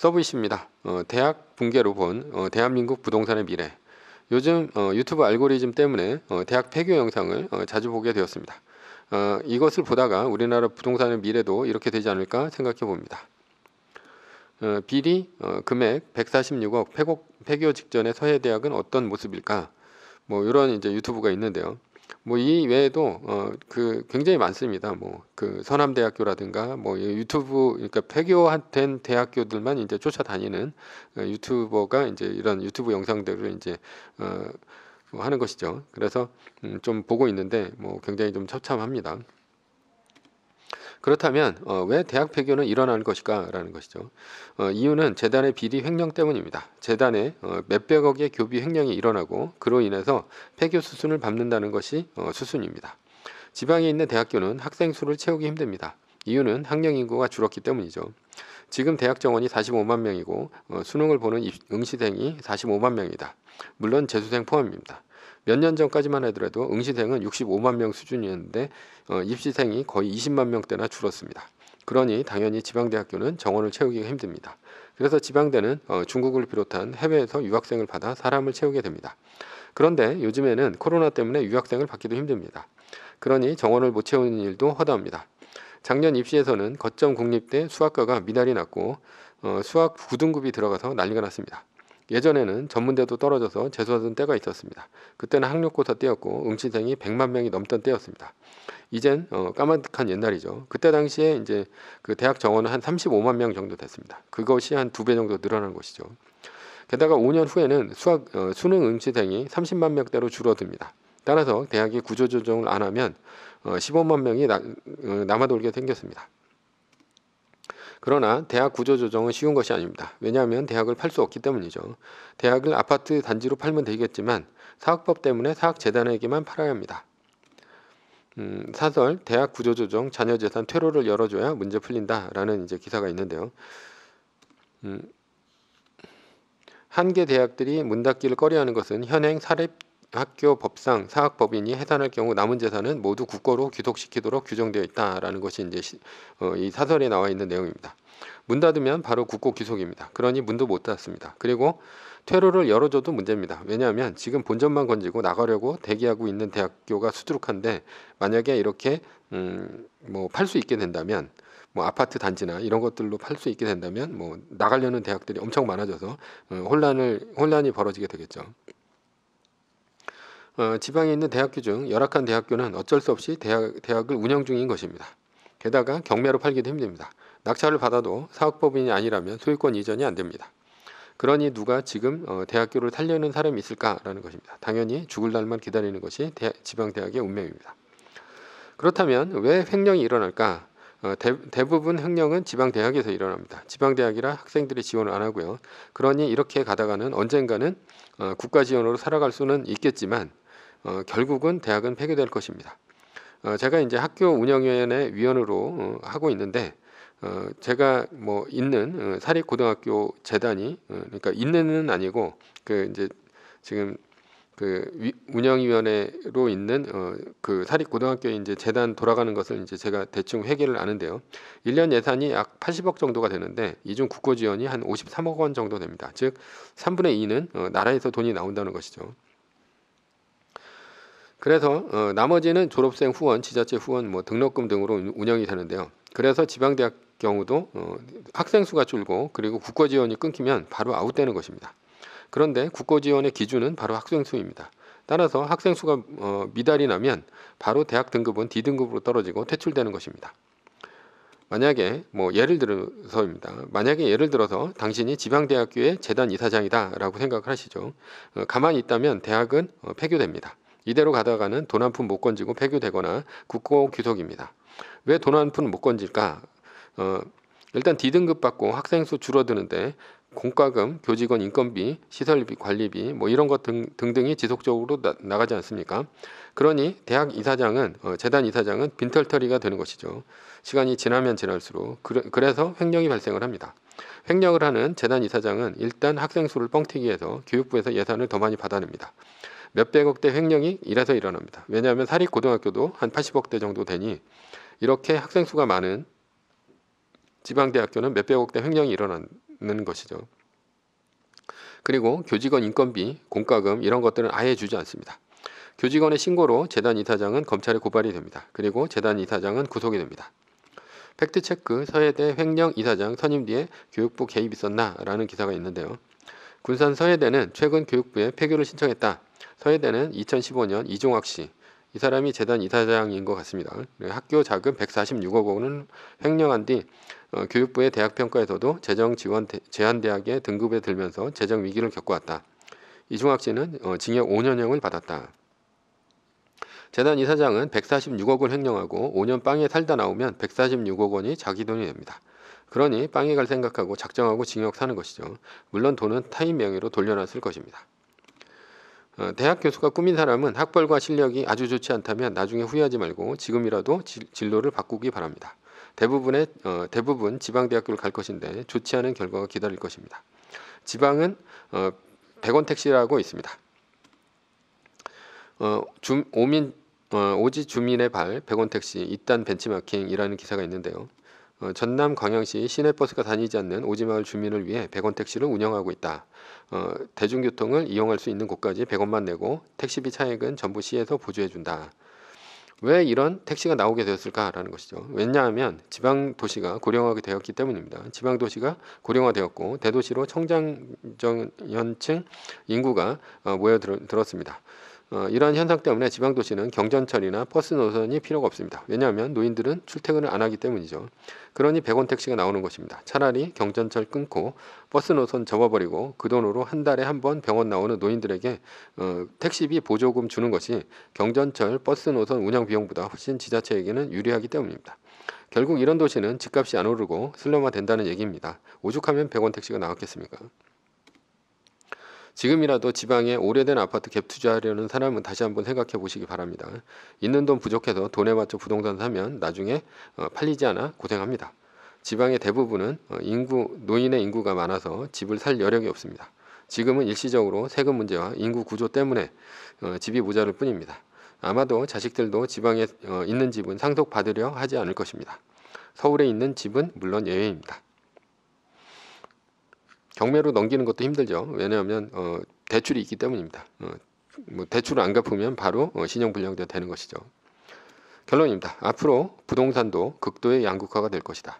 서브이십니다. 어, 대학 붕괴로 본 어, 대한민국 부동산의 미래. 요즘 어, 유튜브 알고리즘 때문에 어, 대학 폐교 영상을 어, 자주 보게 되었습니다. 어, 이것을 보다가 우리나라 부동산의 미래도 이렇게 되지 않을까 생각해 봅니다. 어, 비리 어, 금액 146억 폐고, 폐교 직전의 서해대학은 어떤 모습일까? 뭐 이런 이제 유튜브가 있는데요. 뭐이 외에도 어 그 굉장히 많습니다. 뭐그 서남대학교라든가 뭐 유튜브 그러니까 폐교된 대학교들만 이제 쫓아다니는 어, 유튜버가 이제 이런 유튜브 영상들을 이제 어뭐 하는 것이죠. 그래서 음좀 보고 있는데 뭐 굉장히 좀 처참합니다. 그렇다면 어, 왜 대학 폐교는 일어날 것일까라는 것이죠. 어, 이유는 재단의 비리 횡령 때문입니다. 재단에 어, 몇백억의 교비 횡령이 일어나고 그로 인해서 폐교 수순을 밟는다는 것이 어, 수순입니다. 지방에 있는 대학교는 학생 수를 채우기 힘듭니다. 이유는 학령 인구가 줄었기 때문이죠. 지금 대학 정원이 45만 명이고 어, 수능을 보는 입, 응시생이 45만 명이다. 물론 재수생 포함입니다. 몇년 전까지만 하더라도 응시생은 65만 명 수준이었는데 어, 입시생이 거의 20만 명대나 줄었습니다. 그러니 당연히 지방대학교는 정원을 채우기가 힘듭니다. 그래서 지방대는 어, 중국을 비롯한 해외에서 유학생을 받아 사람을 채우게 됩니다. 그런데 요즘에는 코로나 때문에 유학생을 받기도 힘듭니다. 그러니 정원을 못 채우는 일도 허다합니다. 작년 입시에서는 거점 국립대 수학과가 미달이 났고 어, 수학 9등급이 들어가서 난리가 났습니다. 예전에는 전문대도 떨어져서 재수하던 때가 있었습니다. 그때는 학력고사 때였고 응시생이 100만 명이 넘던 때였습니다. 이젠 어, 까마득한 옛날이죠. 그때 당시에 이제 그 대학 정원은 한 35만 명 정도 됐습니다. 그것이 한 두 배 정도 늘어난 것이죠. 게다가 5년 후에는 수학 어, 수능 응시생이 30만 명대로 줄어듭니다. 따라서 대학이 구조조정을 안 하면 어, 15만 명이 나, 어, 남아돌게 생겼습니다. 그러나 대학 구조 조정은 쉬운 것이 아닙니다. 왜냐하면 대학을 팔 수 없기 때문이죠. 대학을 아파트 단지로 팔면 되겠지만 사학법 때문에 사학재단에게만 팔아야 합니다. 음, 사설 대학 구조 조정 자녀 재산 퇴로를 열어줘야 문제 풀린다라는 이제 기사가 있는데요. 음, 한개 대학들이 문 닫기를 꺼려하는 것은 현행 사립 학교 법상 사학법인이 해산할 경우 남은 재산은 모두 국고로 귀속시키도록 규정되어 있다라는 것이 이제 시, 어, 이 사설에 나와 있는 내용입니다. 문 닫으면 바로 국고 귀속입니다. 그러니 문도 못 닫습니다. 그리고 퇴로를 열어줘도 문제입니다. 왜냐하면 지금 본점만 건지고 나가려고 대기하고 있는 대학교가 수두룩한데 만약에 이렇게 음, 뭐 팔 수 있게 된다면 뭐 아파트 단지나 이런 것들로 팔 수 있게 된다면 뭐 나가려는 대학들이 엄청 많아져서 음, 혼란을 혼란이 벌어지게 되겠죠. 어, 지방에 있는 대학교 중 열악한 대학교는 어쩔 수 없이 대학, 대학을 운영 중인 것입니다. 게다가 경매로 팔기도 힘듭니다. 낙찰을 받아도 사업법인이 아니라면 소유권 이전이 안 됩니다. 그러니 누가 지금 어, 대학교를 살려는 사람이 있을까라는 것입니다. 당연히 죽을 날만 기다리는 것이 대, 지방대학의 운명입니다. 그렇다면 왜 횡령이 일어날까? 어, 대, 부분 횡령은 지방대학에서 일어납니다. 지방대학이라 학생들이 지원을 안 하고요. 그러니 이렇게 가다가는 언젠가는 어, 국가 지원으로 살아갈 수는 있겠지만 어, 결국은 대학은 폐교될 것입니다. 어, 제가 이제 학교 운영위원회 위원으로 어, 하고 있는데 어, 제가 뭐 있는 어, 사립 고등학교 재단이 어, 그러니까 있는은 아니고 그 이제 지금 그 위, 운영위원회로 있는 어, 그 사립 고등학교 이제 재단 돌아가는 것을 이제 제가 대충 회계를 아는데요. 1년 예산이 약 80억 정도가 되는데 이 중 국고 지원이 한 53억 원 정도 됩니다. 즉 3분의 2는 어, 나라에서 돈이 나온다는 것이죠. 그래서 어, 나머지는 졸업생 후원, 지자체 후원, 뭐 등록금 등으로 운영이 되는데요. 그래서 지방대학 경우도 어, 학생 수가 줄고 그리고 국고 지원이 끊기면 바로 아웃되는 것입니다. 그런데 국고 지원의 기준은 바로 학생 수입니다. 따라서 학생 수가 어, 미달이 나면 바로 대학 등급은 D등급으로 떨어지고 퇴출되는 것입니다. 만약에 뭐 예를 들어서입니다. 만약에 예를 들어서 당신이 지방대학교의 재단 이사장이다라고 생각을 하시죠. 어, 가만히 있다면 대학은 어, 폐교됩니다. 이대로 가다가는 돈 한 푼 못 건지고 폐교되거나 국고 귀속입니다. 왜 돈 한 푼 못 건질까? 어, 일단 D등급 받고 학생 수 줄어드는데 공과금, 교직원 인건비, 시설비, 관리비 뭐 이런 것 등, 등등이 지속적으로 나, 가지 않습니까? 그러니 대학 이사장은 어, 재단 이사장은 빈털터리가 되는 것이죠. 시간이 지나면 지날수록 그래, 그래서 횡령이 발생을 합니다. 횡령을 하는 재단 이사장은 일단 학생 수를 뻥튀기해서 교육부에서 예산을 더 많이 받아냅니다. 몇백억대 횡령이 이래서 일어납니다. 왜냐하면 사립고등학교도 한 80억대 정도 되니 이렇게 학생 수가 많은 지방대학교는 몇백억대 횡령이 일어나는 것이죠. 그리고 교직원 인건비, 공과금 이런 것들은 아예 주지 않습니다. 교직원의 신고로 재단 이사장은 검찰에 고발이 됩니다. 그리고 재단 이사장은 구속이 됩니다. 팩트체크 서해대 횡령 이사장 선임 뒤에 교육부 개입 있었나? 라는 기사가 있는데요. 군산 서해대는 최근 교육부에 폐교를 신청했다. 서해대는 2015년 이종학 씨, 이 사람이 재단 이사장인 것 같습니다. 네, 학교 자금 146억 원을 횡령한 뒤 어, 교육부의 대학 평가에서도 재정 지원 제한 대학의 등급에 들면서 재정 위기를 겪어왔다. 이종학 씨는 어, 징역 5년형을 받았다. 재단 이사장은 146억을 횡령하고 5년 빵에 살다 나오면 146억 원이 자기 돈이 됩니다. 그러니 빵에갈 생각하고 작정하고 징역 사는 것이죠. 물론 돈은 타인 명의로 돌려놨을 것입니다. 어, 대학 교수가 꾸민 사람은 학벌과 실력이 아주 좋지 않다면 나중에 후회하지 말고 지금이라도 지, 진로를 바꾸기 바랍니다. 대부분의 어, 대부분 지방 대학교를 갈 것인데 좋지 않은 결과가 기다릴 것입니다. 지방은 어, 100원 택시라고 있습니다. 어, 주, 오민, 어, 오지 주민의 발 100원 택시 이딴 벤치마킹이라는 기사가 있는데요. 어, 전남 광양시 시내버스가 다니지 않는 오지마을 주민을 위해 100원 택시를 운영하고 있다. 어, 대중교통을 이용할 수 있는 곳까지 100원만 내고 택시비 차액은 전부 시에서 보조해준다. 왜 이런 택시가 나오게 되었을까라는 것이죠. 왜냐하면 지방 도시가 고령화가 되었기 때문입니다. 지방 도시가 고령화되었고 대도시로 청장연층 인구가 어, 모여들었습니다. 어, 이러한 현상 때문에 지방도시는 경전철이나 버스 노선이 필요가 없습니다. 왜냐하면 노인들은 출퇴근을 안 하기 때문이죠. 그러니 100원 택시가 나오는 것입니다. 차라리 경전철 끊고 버스 노선 접어버리고 그 돈으로 한 달에 한 번 병원 나오는 노인들에게 어, 택시비 보조금 주는 것이 경전철 버스 노선 운영 비용보다 훨씬 지자체에게는 유리하기 때문입니다. 결국 이런 도시는 집값이 안 오르고 슬럼화 된다는 얘기입니다. 오죽하면 100원 택시가 나왔겠습니까? 지금이라도 지방에 오래된 아파트 갭 투자하려는 사람은 다시 한번 생각해 보시기 바랍니다. 있는 돈 부족해서 돈에 맞춰 부동산 사면 나중에 어, 팔리지 않아 고생합니다. 지방의 대부분은 어, 인구 노인의 인구가 많아서 집을 살 여력이 없습니다. 지금은 일시적으로 세금 문제와 인구 구조 때문에 어, 집이 모자랄 뿐입니다. 아마도 자식들도 지방에 있는 집은 상속받으려 하지 않을 것입니다. 서울에 있는 집은 물론 예외입니다. 경매로 넘기는 것도 힘들죠. 왜냐하면 어, 대출이 있기 때문입니다. 어, 뭐 대출을 안 갚으면 바로 어, 신용불량자 되는 것이죠. 결론입니다. 앞으로 부동산도 극도의 양극화가 될 것이다.